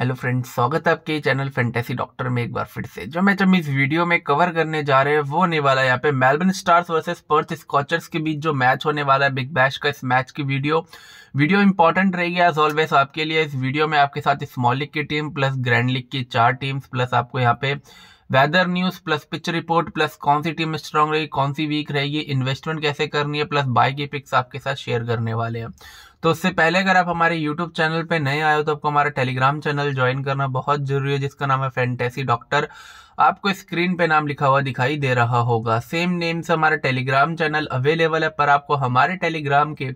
hello friends स्वागत है आपके चैनल फैंटेसी डॉक्टर में एक बार फिर से जो मैच हम इस वीडियो में कवर करने जा रहे हैं वो होने वाला है यहाँ पे Melbourne Stars versus Perth Scorchers के बीच जो मैच होने वाला है बिग बैश का इस मैच की वीडियो वीडियो इंपॉर्टेंट रहेगी एज ऑलवेज आपके लिए इस वीडियो में आपके साथ स्मॉल लीग की टीम प्लस ग्रैंड लीग की चार टीम्स प्लस आपको यहाँ पे weather news plus pitch report plus कौन सी टीम स्ट्रांग रहेगी कौन सी वीक रहेगी इन्वेस्टमेंट कैसे करनी है प्लस बाय की पिक्स आपके साथ शेयर करने वाले हैं तो उससे पहले अगर आप हमारे यूट्यूब चैनल पर नए आए हो तो आपको हमारा टेलीग्राम चैनल ज्वाइन करना बहुत जरूरी है जिसका नाम है फैंटेसी डॉक्टर आपको स्क्रीन पे नाम लिखा हुआ दिखाई दे रहा होगा सेम नेम से हमारा टेलीग्राम चैनल अवेलेबल है पर आपको हमारे टेलीग्राम के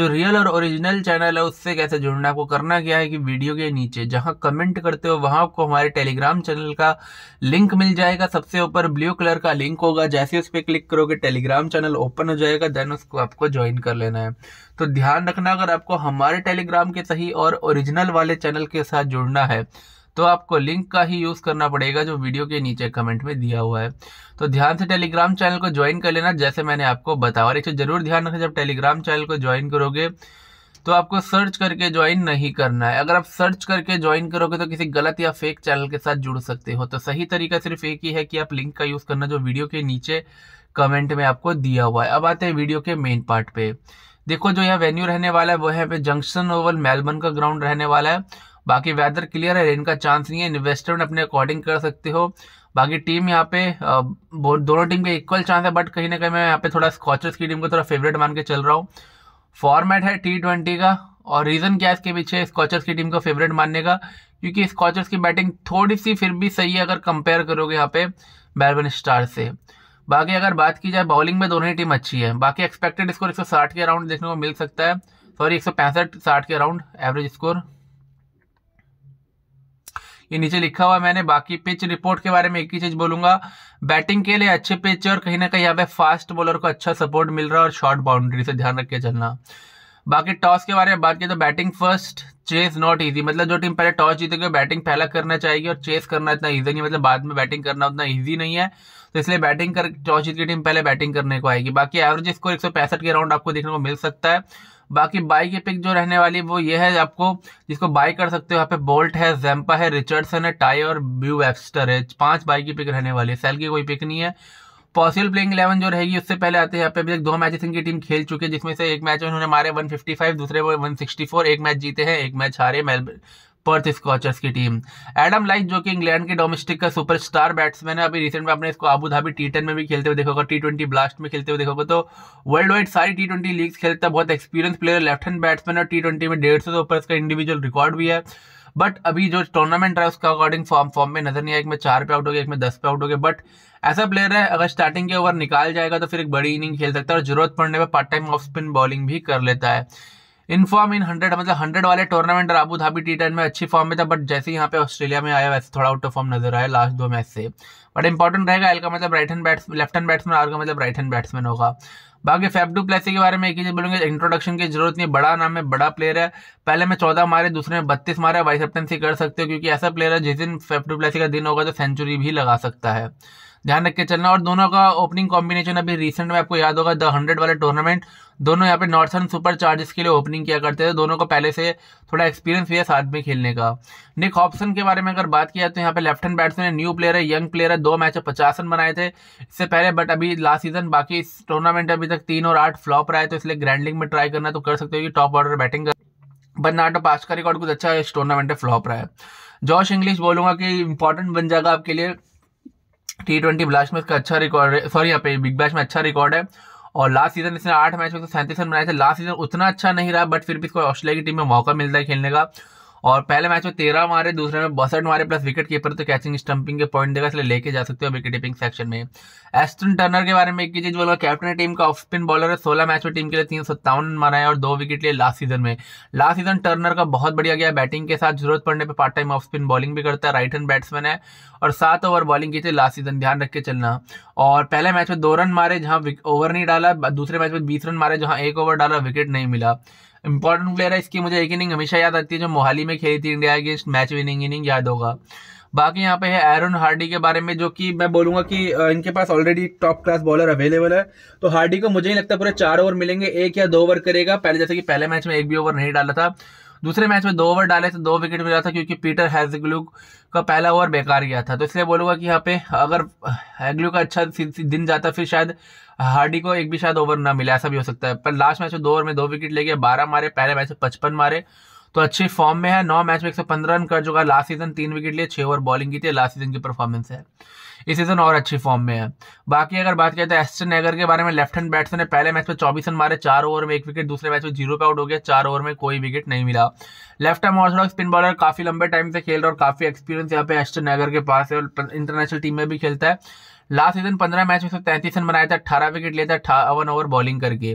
जो रियल और ओरिजिनल चैनल है उससे कैसे जुड़ना आपको करना क्या है कि वीडियो के नीचे जहां कमेंट करते हो वहां आपको हमारे टेलीग्राम चैनल का लिंक मिल जाएगा सबसे ऊपर ब्लू कलर का लिंक होगा जैसे उस पर क्लिक करोगे टेलीग्राम चैनल ओपन हो जाएगा देन उसको आपको ज्वाइन कर लेना है तो ध्यान रखना अगर आपको हमारे टेलीग्राम के सही और ओरिजिनल वाले चैनल के साथ जुड़ना है तो आपको लिंक का ही यूज़ करना पड़ेगा जो वीडियो के नीचे कमेंट में दिया हुआ है तो ध्यान से टेलीग्राम चैनल को ज्वाइन कर लेना जैसे मैंने आपको बताया और एक चीज़ ज़रूर ध्यान रखें जब टेलीग्राम चैनल को ज्वाइन करोगे तो आपको सर्च करके ज्वाइन नहीं करना है अगर आप सर्च करके ज्वाइन करोगे तो किसी गलत या फेक चैनल के साथ जुड़ सकते हो तो सही तरीका सिर्फ एक ही है कि आप लिंक का यूज़ करना जो वीडियो के नीचे कमेंट में आपको दिया हुआ है अब आते हैं वीडियो के मेन पार्ट पे देखो जो यह वेन्यू रहने वाला है वो है पे जंक्शन ओवल मेलबर्न का ग्राउंड रहने वाला है बाकी वेदर क्लियर है रेन का चांस नहीं है इन्वेस्टमेंट अपने अकॉर्डिंग कर सकते हो बाकी टीम यहाँ पे दोनों टीम के इक्वल चांस है बट कहीं ना कहीं मैं यहाँ पे थोड़ा स्कॉचर्स की टीम को थोड़ा फेवरेट मान के चल रहा हूँ फॉर्मेट है टी ट्वेंटी का और रीज़न क्या है इसके पीछे स्कॉचर्स की टीम को फेवरेट मानने का क्योंकि स्कॉचर्स की बैटिंग थोड़ी सी फिर भी सही है अगर कंपेयर करोगे यहाँ पे मेलबर्न स्टार से बाकी अगर बात की जाए बॉलिंग में दोनों ही टीम अच्छी है बाकी एक्सपेक्टेड स्कोर एक के अराउंड देखने को मिल सकता है सॉरी एक सौ के अराउंड एवरेज स्कोर ये नीचे लिखा हुआ मैंने बाकी पिच रिपोर्ट के बारे में एक ही चीज बोलूंगा बैटिंग के लिए अच्छे पिच और कहीं ना कहीं यहाँ पे फास्ट बॉलर को अच्छा सपोर्ट मिल रहा है और शॉर्ट बाउंड्री से ध्यान रख के चलना बाकी टॉस के बारे में बात की तो batting first chase not easy मतलब जो टीम पहले टॉस जीतेगी बैटिंग पहला करना चाहिए और चेस करना इतना ईजी नहीं मतलब बाद में बैटिंग करना उतना ईजी नहीं है तो इसलिए बैटिंग कर टॉस जीत की टीम पहले बैटिंग करने को आएगी बाकी एवरेज स्कोर एक के राउंड आपको देखने को मिल सकता है बाकी बाई की पिक जो रहने वाली वो ये है आपको जिसको बाई कर सकते हो यहाँ पे बोल्ट है जैम्पा है रिचर्डसन है टाई और ब्यू वेबस्टर है पांच बाई की पिक रहने वाली है सेल की कोई पिक नहीं है पॉसिबल प्लेइंग इलेवन जो रहेगी उससे पहले आते हैं यहाँ पे अभी तक दो मैचेस इनकी टीम खेल चुकी है जिसमें से एक मैच में उन्होंने मारे 155 दूसरे में 164 एक मैच जीते हैं एक मैच हारे पर्थ स्कॉचर्स की टीम एडम लाइक जो कि इंग्लैंड के डोमेस्टिक का सुपरस्टार बैट्समैन है अभी रिसेंट में आपने इसको आबू धाबी टी टेन में भी खेलते हुए होगा टी ट्वेंटी ब्लास्ट में खेलते हुए देखोगे तो वर्ल्ड वाइड सारी टी ट्वेंटी लीग्स खेलता है बहुत experience player left hand batsman और टी ट्वेंटी में डेढ़ सौ से ऊपर इसका इंडिविजुअल रिकॉर्ड भी है बट अभी जो टूर्नामेंट रहा उसका अकॉर्डिंग फॉर्म फॉर्म में नजर नहीं आया एक में चार पे आउट हो गया एक में दस पे आउट हो गया बट ऐसा प्लेयर है अगर स्टार्टिंग के ओवर निकाल जाएगा तो फिर एक बड़ी इनिंग खेल सकता है और जरूरत पड़ने पर part time off spin bowling भी कर लेता है इन फॉर्म इन हंड्रेड मतलब हंड्रेड वाले टूर्नामेंट और अबू धाबी टी टेन में अच्छी फॉर्म में था बट जैसे यहाँ पे ऑस्ट्रेलिया में आया वैसे थोड़ा आउट ऑफ फॉर्म नजर आया लास्ट दो मैच से बट इंपॉर्टेंट रहेगा एल का मतलब right hand bats left hand batsman R का मतलब राइट हैंड बैट्समैन होगा बाकी फेफडू प्लेसी के बारे में एक ही चीज बोलेंगे इंट्रोडक्शन की जरूरत नहीं बड़ा नाम है बड़ा प्लेयर है पहले में चौदह मारे दूसरे में बत्तीस मारे वाइस कैप्टनसी कर सकते हो क्योंकि ऐसा प्लेयर है जिस दिन फेफडू प्लेसी का दिन होगा तो सेंचुरी भी लगा सकता है ध्यान रख के चलना और दोनों का ओपनिंग कॉम्बिनेशन अभी रिसेंट में आपको याद होगा द हंड्रेड वाले टूर्नामेंट दोनों यहाँ पे नॉर्थन सुपर चार्जेस के लिए ओपनिंग किया करते थे दोनों को पहले से थोड़ा एक्सपीरियंस भी है साथ में खेलने का निक हॉप्सन के बारे में अगर बात किया तो यहाँ पे लेफ्ट हैंड बैट्समैन है न्यू प्लेयर है यंग प्लेयर है दो मैच पचास रन बनाए थे इससे पहले बट अभी लास्ट सीजन बाकी इस टूर्नामेंट अभी तक तीन और आठ फ्लॉप रहा है तो इसलिए ग्रैंड लीग में ट्राई करना तो कर सकते हो कि टॉप ऑर्डर बैटिंग कर बट नाटो पास का रिकॉर्ड कुछ अच्छा इस टूर्नामेंट में फ्लॉप रहा है जॉश इंग्लिश बोलूंगा कि इंपॉर्टेंट बन जाएगा आपके लिए टी ट्वेंटी ब्लास्ट में इसका अच्छा रिकॉर्ड है सॉरी यहाँ पे बिग बैश में अच्छा रिकॉर्ड है और लास्ट सीजन इसने आठ मैच में तो सैंतीस रन बनाए थे लास्ट सीजन उतना अच्छा नहीं रहा बट फिर भी इसको ऑस्ट्रेलिया की टीम में मौका मिलता है खेलने का और पहले मैच में तेरह मारे दूसरे में बसठ मारे प्लस विकेट कीपर तो कैचिंग स्टंपिंग के पॉइंट देगा इसलिए लेके जा सकते हो विकेट कीपिंग सेक्शन में एस्टन टर्नर के बारे में एक चीज बोलो कैप्टन टीम का ऑफ स्पिन बॉलर है सोलह मैच में टीम के लिए तीन सत्तावन मारा है और दो विकेट लिए लास्ट सीजन में लास्ट सीजन टर्नर का बहुत बढ़िया गया बैटिंग के साथ जरूरत पड़ने पर part time off spin bowling भी करता है राइट हैंड बैट्समैन है और सात ओवर बॉलिंग की थी लास्ट सीजन ध्यान रख के चलना और पहले मैच में दो रन मारे जहां ओवर नहीं डाला दूसरे मैच में बीस रन मारे जहां एक ओवर डाला विकेट नहीं मिला इंपॉर्टेंट प्लेयर है इसकी मुझे एक इनिंग हमेशा याद आती है जो मोहाली में खेली थी India against match winning inning याद होगा बाकी यहाँ पे है एरन हार्डी के बारे में जो कि मैं बोलूंगा कि इनके पास already top class bowler available है तो हार्डी को मुझे नहीं लगता पूरे चार ओवर मिलेंगे एक या दो ओवर करेगा पहले जैसे कि पहले मैच में एक भी ओवर नहीं डाला था दूसरे मैच में दो ओवर डाले तो दो विकेट मिला था क्योंकि पीटर हैजग्लू का पहला ओवर बेकार गया था तो इसलिए बोलूंगा कि यहाँ पे अगर हैग्लू का अच्छा दिन जाता फिर शायद हार्डी को एक भी शायद ओवर ना मिला ऐसा भी हो सकता है पर लास्ट मैच में दो ओवर में दो विकेट ले गया बारह मारे पहले मैच में पचपन मारे तो अच्छे फॉर्म में है नौ मैच में एक सौ पंद्रह रन कर चुका लास्ट सीजन तीन विकेट लिए छः ओवर बॉलिंग की थी लास्ट सीजन की परफॉर्मेंस है इस सीजन और अच्छी फॉर्म में है बाकी अगर बात करें तो एस्टन एगर के बारे में लेफ्ट हैंड बैट्समैन ने पहले मैच में चौबीस रन मारे चार ओवर में एक विकेट दूसरे मैच में जीरो पे आउट हो गया चार ओवर में कोई विकेट नहीं मिला left hand orthodox spin bowler काफी लंबे टाइम से खेल रहा है और काफी एक्सपीरियंस यहाँ पे एस्टन एगर के पास है और इंटरनेशनल टीम में भी खेलता है लास्ट सीजन पंद्रह मैच में तैंतीस रन बनाया था अट्ठारह विकेट लिया था अट्ठावन ओवर बॉलिंग करके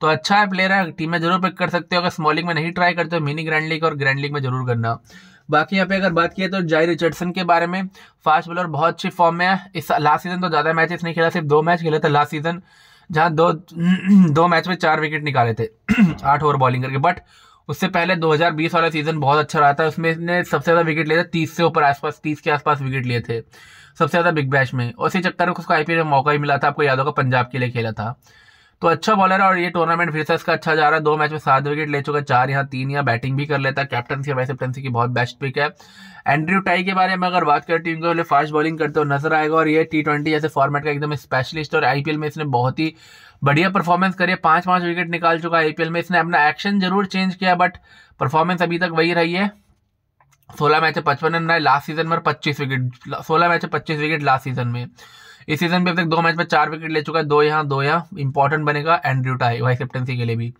तो अच्छा है प्लेयर है टीम में जरूर पिक कर सकते हो अगर स्मॉलिंग में नहीं ट्राई करते हो मिनी ग्रैंड लीग और ग्रैंड लीग में जरूर करना बाकी यहाँ पे अगर बात की तो जाय रिचर्डसन के बारे में फास्ट बॉलर बहुत अच्छी फॉर्म में है इस लास्ट सीजन तो ज़्यादा मैचेस नहीं खेला सिर्फ दो मैच खेला था लास्ट सीजन जहाँ दो दो मैच में चार विकेट निकाले थे आठ ओवर बॉलिंग करके बट उससे पहले 2020 वाला सीजन बहुत अच्छा रहा था उसमें इसने सबसे ज़्यादा विकेट लिए थे तीस से ऊपर आसपास तीस के आसपास विकेट लिए थे सबसे ज़्यादा बिग बैश में और इसी चक्कर में उसको आईपीएल में मौका ही मिला था आपको याद होगा पंजाब के लिए खेला था तो अच्छा बॉलर है और ये टूर्नामेंट फिर से इसका अच्छा जा रहा है दो मैच में सात विकेट ले चुका चार यहाँ तीन यहाँ बैटिंग भी कर लेता है कैप्टनसी और वाइस कैप्टनसी की बहुत बेस्ट पिक है एंड्रयू टाई के बारे में अगर बात करें टीम के बोले फास्ट बॉलिंग करते हुए नजर आएगा और ये टी ट्वेंटी जैसे फॉर्मेट का एकदम स्पेशलिस्ट और आईपीएल में इसने बहुत ही बढ़िया परफॉर्मेंस करी है पाँच विकेट निकाल चुका है आईपीएल में इसने अपना एक्शन जरूर चेंज किया बट परफॉर्मेंस अभी तक वही रही है सोलह मैच है पचपन रन बनाए लास्ट सीजन में पच्चीस विकेट सोलह मैच है पच्चीस विकेट लास्ट सीजन में इस सीजन भी अब तक दो मैच में चार विकेट ले चुका है दो यहाँ दो यहाँ इंपॉर्टेंट बनेगा एंड्रयू टाई वाइस कैप्टनसी के लिए भी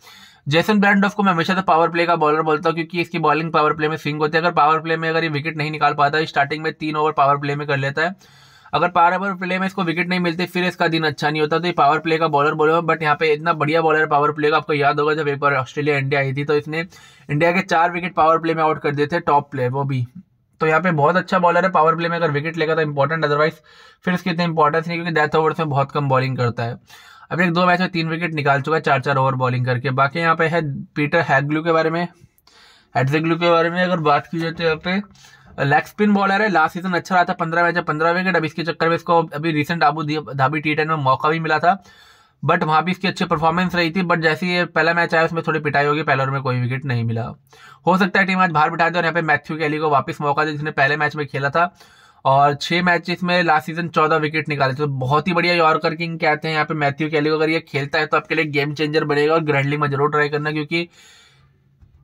जेसन ब्रांड को मैं हमेशा से पावर प्ले का बॉलर बोलता हूँ क्योंकि इसकी बॉलिंग पावर प्ले में स्विंग होती है अगर पावर प्ले में अगर ये विकेट नहीं निकाल पाता है स्टार्टिंग में तीन ओवर पावर प्ले में कर लेता है अगर पावर ओवर प्ले में इसको विकेट नहीं मिलते फिर इसका दिन अच्छा नहीं होता तो ये पावर प्ले का बॉलर बोलो बट यहाँ पे इतना बढ़िया बॉलर पावर प्ले का आपको याद होगा जब एक बार ऑस्ट्रेलिया इंडिया आई थी तो इसने इंडिया के चार विकेट पावर प्ले में आउट कर दिए थे टॉप प्ले वो भी तो यहाँ पे बहुत अच्छा बॉलर है पावर प्ले में अगर विकेट लेगा तो इंपॉर्टेंट अदरवाइज फिर इसकी इतनी इंपॉर्टेंस नहीं क्योंकि डेथ ओवर में बहुत कम बॉलिंग करता है अब एक दो मैच में तीन विकेट निकाल चुका है चार चार ओवर बॉलिंग करके बाकी यहाँ पे है पीटर हैगलू के बारे में हेडजेग्लू के बारे में अगर बात की जाए तो यहाँ पे लेग स्पिन बॉलर है लास्ट सीजन अच्छा रहा था पंद्रह मैच पंद्रह विकेट अब इसके चक्कर में इसको अभी recent Abu Dhabi T ten में मौका भी मिला था बट वहाँ भी इसकी अच्छी परफॉर्मेंस रही थी बट जैसे ये पहला मैच आया उसमें थोड़ी पिटाई होगी पहले ओवर में कोई विकेट नहीं मिला हो सकता है टीम आज बाहर बिठा दे और यहाँ पे मैथ्यू कैली को वापस मौका दे जिसने पहले मैच में खेला था और छह मैच में लास्ट सीजन चौदह विकेट निकाले तो बहुत ही बढ़िया यॉर्कर किंग कहते हैं यहाँ पे मैथ्यू कैली को अगर ये खेलता है तो आपके लिए गेम चेंजर बनेगा और ग्रैंडली में जरूर ट्राई करना क्योंकि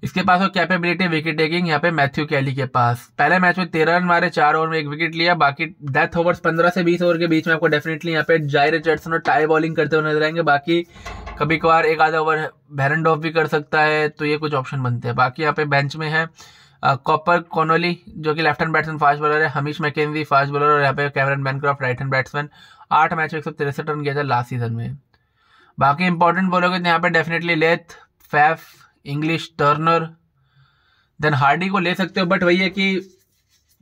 इसके पास और कैपेबिलिटी विकेट टेकिंग यहाँ पे मैथ्यू कैली के पास पहले मैच में तेरह रन मारे चार ओवर में एक विकेट लिया बाकी डेथ ओवर्स पंद्रह से बीस ओवर के बीच में आपको डेफिनेटली यहाँ पे जाय रिचर्डसन और टाई बॉलिंग करते हुए नजर आएंगे बाकी कभी कभार एक आधा ओवर भैरन डॉफ भी कर सकता है तो ये कुछ ऑप्शन बनते हैं बाकी यहाँ पे बेंच में है कॉपर कोनोली जो कि left hand batsman fast bowler है हमीश मैकेजी फास्ट बॉलर और यहाँ पे Cameron Bancroft right hand batsman आठ मैच में एक सौ तिरसठ रन किया था लास्ट सीजन में बाकी इंपॉर्टेंट बोलोगे तो यहाँ पे definitely Lyth Faf Inglis Turner then Hardie को ले सकते हो बट वही है कि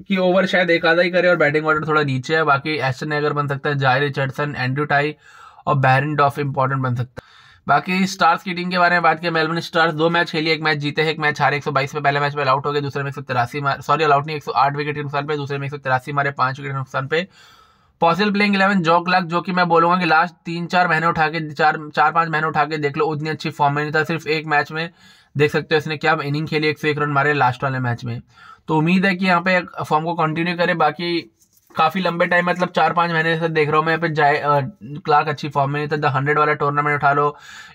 कि ओवर शायद एक आधा ही करे और बैटिंग ऑर्डर थोड़ा नीचे है बाकी एस्टन एगर बन सकता है जाय रिचर्डसन एंड्रू टाई और बैरन डॉफ इंपॉर्टेंट बन सकता है बाकी स्टार्स की टीम के बारे में बात करें मेलबर्न स्टार्स दो मैच खेली एक मैच जीते हैं एक मैच हारे 122 में पहले मैच में आउट हो गए दूसरे में एक सौ तिरासी मारे सॉरी आउट नहीं 108 विकेट के नुकसान पे दूसरे में एक सौ तिरासी मारे पांच विकेट के नुकसान पर possible playing eleven Joe Clarke जो कि मैं बोलूंगा कि लास्ट तीन चार महीने उठा के चार चार पाँच महीने उठा के देख लो उतनी अच्छी फॉर्म में नहीं था सिर्फ एक मैच में देख सकते हो इसने क्या इनिंग खेली एक सौ एक रन मारे लास्ट वाले मैच में तो उम्मीद है कि यहाँ पे फॉर्म को कंटिन्यू करे बाकी काफी लंबे टाइम मतलब चार पांच महीने से देख रहा हूँ मैं पे जाए क्लार्क अच्छी फॉर्म में नहीं था द हंड्रेड वाला टूर्नामेंट उठा लो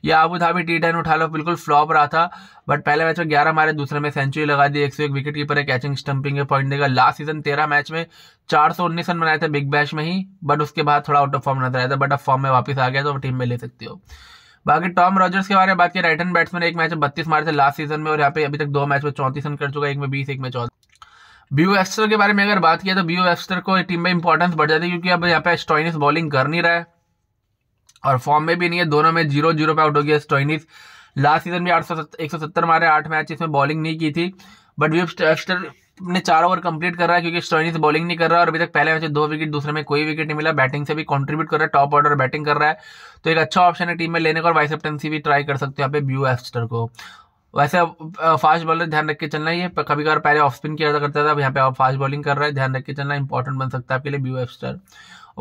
या अबू धाबी टी टेन उठा लो बिल्कुल फ्लॉप रहा था बट पहले मैच में ग्यारह मारे दूसरे में सेंचुरी लगा दी एक सौ एक विकेट कीपर है कैचिंग स्टंपिंग है पॉइंट देगा लास्ट सीजन तेरह मैच में चार सौ उन्नीस रन बनाए थे बिग बैश में ही बट उसके बाद थोड़ा आउट ऑफ फॉर्म नजर आया था बट अब फॉर्म में वापस आ गया तो टीम में ले सकती हो बाकी टॉम रॉजर्स के बारे में बात की राइट हैंड बैट्समैन एक मैच में बत्तीस मारे थे लास्ट सीजन में और यहाँ पे अभी तक दो मैच में चौंतीस रन कर चुका एक में बीस एक में चौदह बीओ एस्टर के बारे में अगर बात किया तो बीओ एफ्स्टर को टीम में इंपॉर्टेंस बढ़ जाती है क्योंकि अब यहाँ पे स्टॉइनिस बॉलिंग कर नहीं रहा है और फॉर्म में भी नहीं है दोनों में जीरो जीरो पे आउट हो गया स्टॉइनिस लास्ट सीजन भी आठ सौ एक सौ सत्तर मारे आठ मैच इसमें बॉलिंग नहीं की थी बट बीओ एफ्स्टर ने चार ओवर कंप्लीट कर रहा है क्योंकि स्टॉइनिस बॉलिंग नहीं कर रहा है और अभी तक पहले मैच दो विकेट दूसरे में कोई विकेट नहीं मिला बैटिंग से भी कंट्रीब्यूट कर रहा है टॉप ऑर्डर बैटिंग कर रहा है तो एक अच्छा ऑप्शन है टीम में लेने का और वाइस कैप्टनसी भी ट्राई कर सकते हो यहाँ पे ब्यू एफ्स्टर को वैसे अब फास्ट बॉलर ध्यान रख के चलना है कभी कभार पहले ऑफ स्पिन किया करता था अब यहाँ पे आप फास्ट बॉलिंग कर रहे हैं ध्यान रख के चलना इंपॉर्टेंट बन सकता है आपके लिए बी वेबस्टर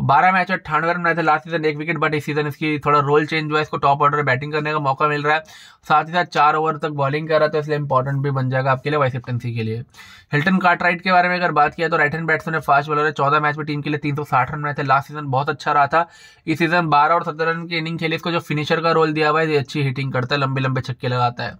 बारह मैच अट्ठानवे रन रहे थे लास्ट सीजन एक विकेट बट इस सीजन इसकी थोड़ा रोल चेंज हुआ है इसको टॉप ऑर्डर बैटिंग करने का मौका मिल रहा है साथ ही साथ चार ओवर तक बॉलिंग कर रहा है तो इसलिए इंपॉर्टेंट भी बन जाएगा आपके लिए वाइस कैप्टनसी के लिए हिल्टन कार्टराइट के बारे में अगर बात किया तो right hand batsman fast bowler है चौदह मैच में टीम के लिए तीन रन रहे थे लास्ट सीजन बहुत अच्छा रहा था इस सीजन बारह और सत्रह रन की इनिंग खेली इसको जो फिनिशर का रोल दिया हुआ है अच्छी हिटिंग करता है लंबे लंबे छक्के लगाता है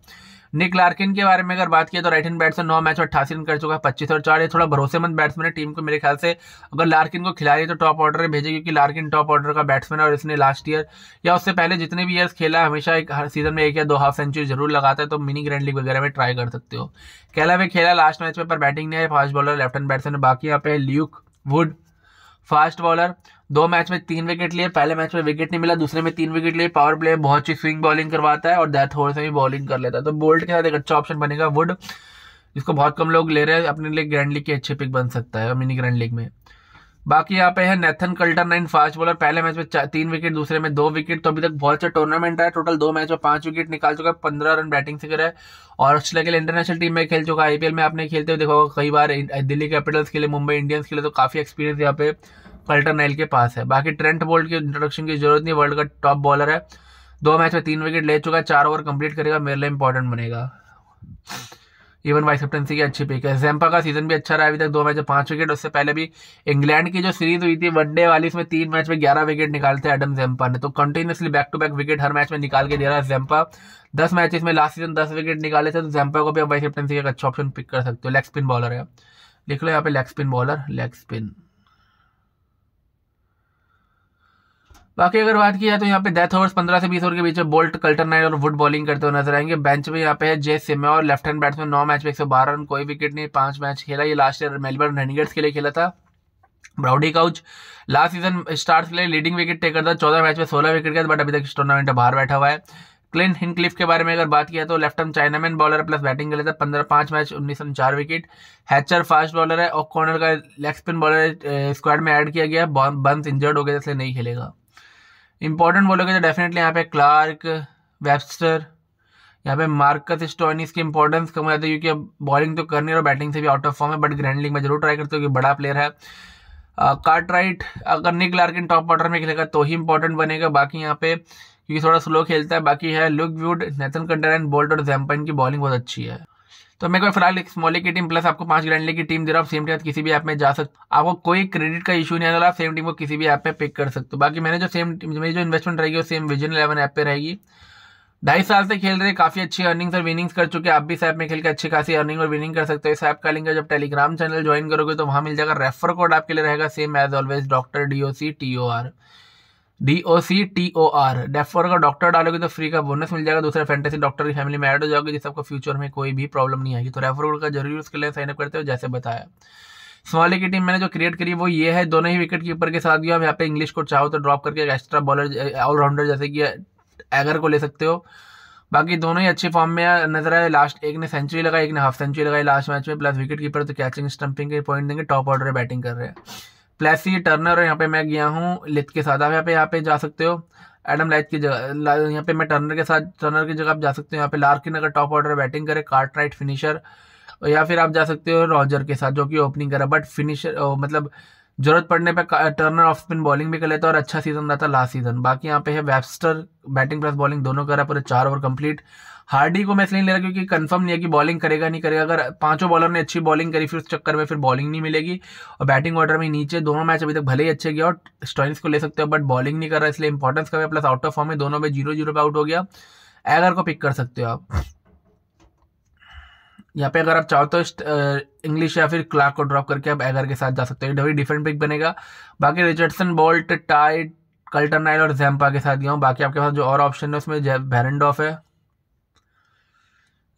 निक लार्किन के बारे में अगर बात की तो राइट हैंड बैट्समैन नौ मैच और अट्ठासी रन कर चुका है पच्चीस और चार ये थोड़ा भरोसेमंद बैट्समैन है टीम को मेरे ख्याल से अगर लार्किन को खिलाई तो टॉप ऑर्डर में भेजे क्योंकि लार्किन टॉप ऑर्डर का बैट्समैन है और इसने लास्ट ईयर या उससे पहले जितने भी ईयर्स खेला हमेशा एक हर सीजन में एक या दो हाफ सेंचुरी जरूर लगाता है तो मिनी ग्रैंड लीग वगैरह में ट्राई कर सकते हो कैला में खेला लास्ट मैच में पर बैटिंग नहीं है fast bowler left hand batsman बाकी यहाँ पे ल्यूक वुड फास्ट बॉलर दो मैच में तीन विकेट लिए पहले मैच में विकेट नहीं मिला दूसरे में तीन विकेट लिए पावर प्ले बहुत अच्छी स्विंग बॉलिंग करवाता है और डेथ होल से भी बॉलिंग कर लेता है तो बोल्ट के साथ एक अच्छा ऑप्शन बनेगा वुड जिसको बहुत कम लोग ले रहे हैं अपने लिए ग्रैंड लीग के अच्छे पिक बन सकता है मिनी ग्रैंड लीग में बाकी यहाँ पे है Nathan Coulter Nile fast bowler पहले मैच में तीन विकेट दूसरे में दो विकेट तो अभी तक बहुत अच्छा टूर्नामेंट है टोटल दो मैच में पांच विकेट निकाल चुका है पंद्रह रन बैटिंग से करा है और ऑस्ट्रेलिया के लिए इंटरनेशनल टीम में खेल चुका है आईपीएल में आपने खेलते हुए देखा होगा कई बार दिल्ली कैपिटल्स के लिए मुंबई इंडियंस के लिए तो काफी एक्सपीरियंस यहाँ पे कल्टर नेल के पास है बाकी ट्रेंट बोल्ट की इंट्रोडक्शन की जरूरत नहीं वर्ल्ड का टॉप बॉलर है दो मैच में तीन विकेट ले चुका है चार ओवर कंप्लीट करेगा मेरे लिए इंपॉर्टेंट बनेगा इवन वाइस कैप्टनसी की अच्छी पिक है जैम्पा का सीजन भी अच्छा रहा अभी तक दो मैच में पांच विकेट उससे पहले भी इंग्लैंड की जो सीरीज हुई थी वनडे वाली इसमें तीन मैच में ग्यारह विकेट निकालते हैं एडम जैम्पा ने तो continuously back to back wicket हर मैच में निकाल के दे रहा है जैम्पा दस मैच में लास्ट सीजन दस विकेट निकाले थे तो जैम्पा को भी आप वाइस कैप्टनसी का अच्छा ऑप्शन पिक कर सकते हो लेग स्पिन बॉलर है लिख लो यहाँ पे leg spin bowler leg spin बाकी अगर बात की जाए तो यहाँ पे डेथ ओवर्स पंद्रह से बीस ओवर के बीच में बोल्ट कल्टर नाइट और वुड बॉलिंग करते हुए नजर आएंगे बेंच में यहाँ पे है जे सिमे और लेफ्ट हैंड बैट्समैन नौ मैच में एक सौ बारह रन कोई विकेट नहीं पांच मैच खेला ये लास्ट ईयर मेलबर्न रेनिगेट्स के लिए खेला था Brody Couch last season Stars के लिए लीडिंग विकेट टेकर था चौदह मैच में सोलह विकेट गया बट अभी तक इस टूर्नामेंट में बाहर बैठा हुआ है क्लिन हिनक्लिफ के बारे में अगर बात किया तो left arm chinaman bowler plus batting के लिए था पंद्रह पांच मैच उन्नीस रन चार विकेट हैचर फास्ट बॉलर है और कॉर्नर का लेग स्पिन बॉलर स्क्वाड में ऐड किया गया बंस इंजर्ड हो गया इसलिए नहीं खेलेगा इंपॉर्टेंट बोलोगे तो डेफिनेटली यहाँ पे क्लार्क वेबस्टर यहाँ पे मार्कस स्टोनिस की इंपॉर्टेंस कम हो जाती है क्योंकि अब बॉलिंग तो करनी और बैटिंग से भी आउट ऑफ फॉर्म है बट ग्रैंड लीग में जरूर ट्राई करते हो कि बड़ा प्लेयर है कार्ट राइट अगर निक लार्किन टॉप ऑर्डर में खेलेगा तो ही इंपॉर्टेंट बनेगा बाकी यहाँ पे क्योंकि थोड़ा स्लो खेलता है बाकी है लुक व्यूड नेथन कंटेन एंड बोल्ट और जैम्पन की बॉलिंग बहुत अच्छी है तो मेरे को फिलहाल एक की टीम प्लस आपको पांच ग्रैंडली की टीम दे रहा हूँ सेम टीम किसी भी ऐप में जा सकते आपको कोई क्रेडिट का इशू नहीं आने वाला आप सेम टीम को किसी भी ऐप पे पिक कर सकते हो बाकी मैंने जो सेम मेरी जो इन्वेस्टमेंट रहेगी वो सेम विजन इलेवन ऐप पे रहेगी ढाई साल से खेल रहे काफी अच्छी अर्निंग्स और विनिंग्स कर चुके आप भी इस ऐप में खेल के अच्छी खासी अर्निंग और विनिंग कर सकते हो इस ऐप का लिंक जब टेलीग्राम चैनल ज्वाइन करोगे तो वहाँ मिल जाएगा रेफर कोड आपके लिए रहेगा same as always doctor D O C T O R D O C T O R डेफोर का डॉक्टर डालोगे तो फ्री का बोनस मिल जाएगा दूसरा फैंटेसी डॉक्टर की फैमिली में ऐड हो जाओगे जिससे आपको फ्यूचर में कोई भी प्रॉब्लम नहीं आएगी तो रेफर कोड का जरूर उसके लिए साइनअप करते हो जैसे बताया स्मॉली की टीम मैंने जो क्रिएट करी वो ये है दोनों ही विकेट कीपर के साथ गया यहाँ पे इंग्लिश को चाहो तो ड्रॉप करके एक्स्ट्रा बॉलर ऑलराउंडर जैसे कि एगर को ले सकते हो बाकी दोनों ही अच्छे फॉर्म में नजर आए लास्ट एक ने सेंचुरी लगाई एक ने हाफ सेंचुरी लगाई लास्ट मैच में प्लस विकेट कीपर तो कैचिंग स्टंपिंग के पॉइंट देंगे टॉप ऑर्डर बैटिंग कर रहे हैं प्लेसी टर्नर यहाँ पे मैं गया हूँ लिथ के साथ आप यहाँ पे यहाँ पे जा सकते हो एडम लाइट की जगह यहाँ पे मैं टर्नर के साथ टर्नर की जगह आप जा सकते हो यहाँ पे लार्किन अगर टॉप ऑर्डर बैटिंग करे कार्ट राइट फिनिशर या फिर आप जा सकते हो रॉजर के साथ जो कि ओपनिंग करा बट फिनिशर मतलब जरूरत पड़ने पर टर्नर ऑफ स्पिन बॉलिंग भी कर लेता और अच्छा सीजन रहा था लास्ट सीजन बाकी यहाँ पे है वेबस्टर बैटिंग प्लस बॉलिंग दोनों करा पूरे चार ओवर कंप्लीट हार्डी को मैं इसलिए ले रहा क्योंकि कंफर्म नहीं है कि बॉलिंग करेगा नहीं करेगा अगर पांचों बॉलर ने अच्छी बॉलिंग करी फिर उस चक्कर में फिर बॉलिंग नहीं मिलेगी और बैटिंग ऑर्डर में नीचे दोनों मैच अभी तक भले ही अच्छे गया और स्टॉइन्स को ले सकते हो बट बॉलिंग नहीं कर रहा इसलिए इंपॉर्टेंस कम है प्लस आउट ऑफ फॉर्म में दोनों में जीरो जीरो पे आउट हो गया एगर को पिक कर सकते हो आप यहाँ पे अगर आप चाहो तो इंग्लिश या फिर क्लार्क को ड्रॉप करके आप एगर के साथ जा सकते हो ये डिफरेंट पिक बनेगा बाकी रिचर्डसन बोल्ट टाइट कल्टन नाइल और जैम्पा के साथ गया हूँ बाकी आपके पास जो और ऑप्शन है उसमें बैरन है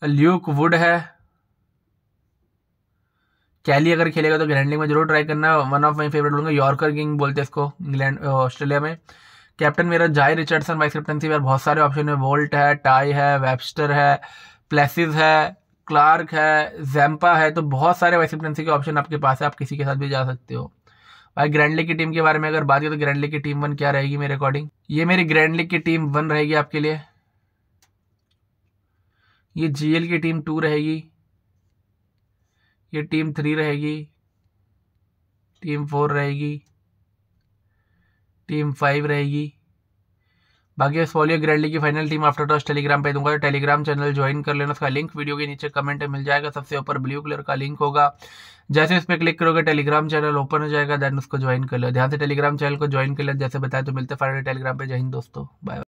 ल्यूक वुड है कैली अगर खेलेगा तो ग्रैंड में जरूर ट्राई करना वन ऑफ माई फेवरेट बोलूंगा यॉर्कर किंग बोलते हैं इसको इंग्लैंड ऑस्ट्रेलिया में कैप्टन मेरा जाय रिचर्डसन वाइस कैप्टनसी में बहुत सारे ऑप्शन है वोल्ट है टाई है वेबस्टर है प्लेसिस है क्लार्क है जैम्पा है तो बहुत सारे वाइस कैप्टनसी के ऑप्शन आपके पास है आप किसी के साथ भी जा सकते हो भाई ग्रैंड लीग की टीम के बारे में अगर बात करें तो ग्रैंड लीग की टीम वन क्या रहेगी मेरे अकॉर्डिंग ये मेरी ग्रैंड लीग की टीम वन रहेगी आपके लिए ये जीएल की टीम टू रहेगी ये टीम थ्री रहेगी टीम फोर रहेगी टीम फाइव रहेगी बाकी ऑस्ट्रेलिया ग्रैंड लीग की final team after toss Telegram पे दूंगा तो टेलीग्राम चैनल ज्वाइन कर लेना उसका लिंक वीडियो के नीचे कमेंट में मिल जाएगा सबसे ऊपर ब्लू कलर का लिंक होगा जैसे इस पर क्लिक करोगे टेलीग्राम चैनल ओपन हो जाएगा देन उसको ज्वाइन कर लो ध्यान से टेलीग्राम चैनल को ज्वाइन कर लेना जैसे बताया तो मिलते फाइनल टेलीग्राम पे जय हिंद दोस्तों बाय